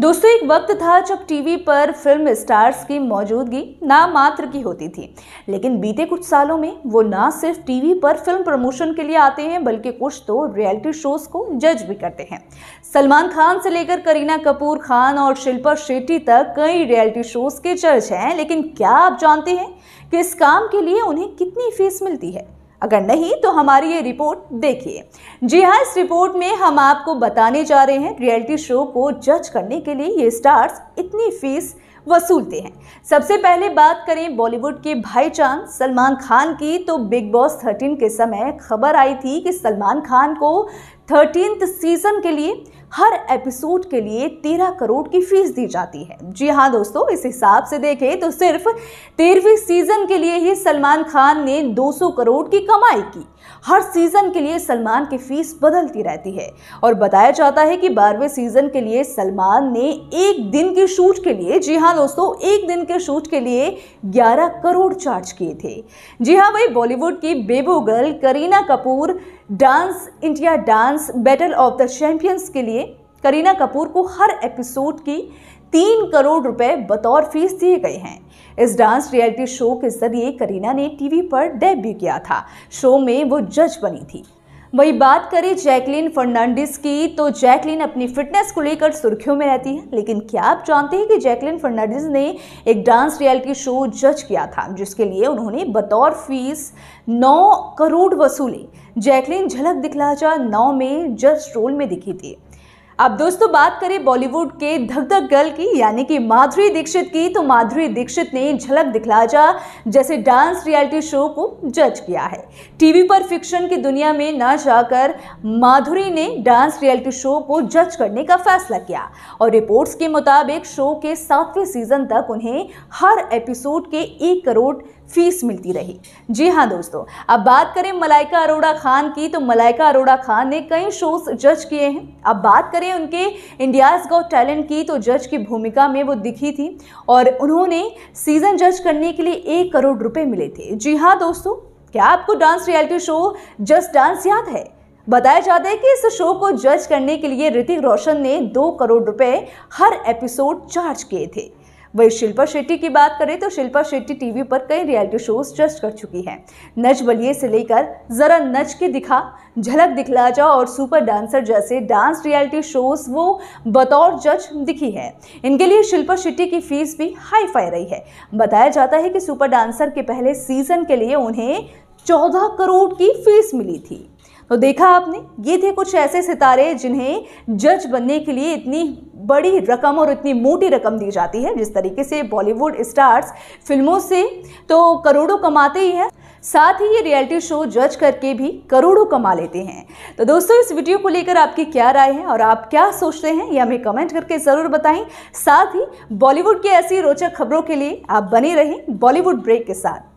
दोस्तों एक वक्त था जब टीवी पर फिल्म स्टार्स की मौजूदगी ना मात्र की होती थी लेकिन बीते कुछ सालों में वो ना सिर्फ टीवी पर फिल्म प्रमोशन के लिए आते हैं बल्कि कुछ तो रियलिटी शोज को जज भी करते हैं सलमान खान से लेकर करीना कपूर खान और शिल्पा शेट्टी तक कई रियलिटी शोज के जज हैं लेकिन क्या आप जानते हैं कि इस काम के लिए उन्हें कितनी फीस मिलती है अगर नहीं तो हमारी ये रिपोर्ट देखिए जी हाँ इस रिपोर्ट में हम आपको बताने जा रहे हैं रियलिटी शो को जज करने के लिए ये स्टार्स इतनी फीस वसूलते हैं सबसे पहले बात करें बॉलीवुड के चांद सलमान खान की तो बिग बॉस 13 के समय खबर आई थी कि सलमान खान को थर्टीन सीजन के लिए हर एपिसोड के लिए तेरह करोड़ की फीस दी जाती है जी हाँ दोस्तों इस हिसाब से देखें तो सिर्फ तेरहवीं सीजन के लिए ही सलमान खान ने 200 करोड़ की कमाई की हर सीजन के लिए सलमान की फीस बदलती रहती है और बताया जाता है कि बारहवें सीजन के लिए सलमान ने एक दिन के शूट के लिए जी हाँ दोस्तों एक दिन के शूट के लिए 11 करोड़ चार्ज किए थे जी हाँ भाई बॉलीवुड की Bebo girl Kareena Kapoor dance India dance dance battle of the champions के लिए करीना कपूर को हर एपिसोड की तीन करोड़ रुपए बतौर फीस दिए गए हैं इस डांस रियलिटी शो के जरिए करीना ने टीवी पर डेब्यू किया था शो में वो जज बनी थी वही बात करें जैकलिन फर्नांडिस की तो जैकलिन अपनी फिटनेस को लेकर सुर्खियों में रहती है लेकिन क्या आप जानते हैं कि जैकलिन फर्नांडिस ने एक डांस रियलिटी शो जज किया था जिसके लिए उन्होंने बतौर फीस नौ करोड़ वसूली जैकलिन झलक दिखला जा नौ में जज रोल में दिखी थी अब दोस्तों बात करें बॉलीवुड के धक धक गर्ल की यानी कि माधुरी दीक्षित की तो माधुरी दीक्षित ने झलक दिखलाजा जैसे डांस रियलिटी शो को जज किया है टीवी पर फिक्शन की दुनिया में न जाकर माधुरी ने डांस रियलिटी शो को जज करने का फैसला किया और रिपोर्ट्स के मुताबिक शो के सातवें सीजन तक उन्हें हर एपिसोड के एक करोड़ फीस मिलती रही जी हाँ दोस्तों अब बात करें मलाइका अरोड़ा खान की तो मलाइका अरोड़ा खान ने कई शोज जज किए हैं अब बात करें उनके इंडियाज गॉट टैलेंट की तो जज की भूमिका में वो दिखी थी और उन्होंने सीज़न जज करने के लिए एक करोड़ रुपये मिले थे जी हाँ दोस्तों क्या आपको dance reality show just dance याद है बताया जाता है कि इस शो को जज करने के लिए ऋतिक रोशन ने दो करोड़ रुपए हर एपिसोड चार्ज किए थे वही शिल्पा शेट्टी की बात करें तो शिल्पा शेट्टी टीवी पर कई रियलिटी शोज जस्ट कर चुकी हैं नच बलिए से लेकर ज़रा नच के दिखा झलक दिखला जा और सुपर डांसर जैसे डांस रियलिटी शोज वो बतौर जज दिखी है इनके लिए शिल्पा शेट्टी की फीस भी हाई फाई रही है बताया जाता है कि सुपर डांसर के पहले सीजन के लिए उन्हें चौदह करोड़ की फीस मिली थी तो देखा आपने ये थे कुछ ऐसे सितारे जिन्हें जज बनने के लिए इतनी बड़ी रकम और इतनी मोटी रकम दी जाती है जिस तरीके से बॉलीवुड स्टार्स फिल्मों से तो करोड़ों कमाते ही हैं साथ ही ये रियलिटी शो जज करके भी करोड़ों कमा लेते हैं तो दोस्तों इस वीडियो को लेकर आपकी क्या राय है और आप क्या सोचते हैं ये हमें कमेंट करके ज़रूर बताएं साथ ही बॉलीवुड की ऐसी रोचक खबरों के लिए आप बने रहें बॉलीवुड ब्रेक के साथ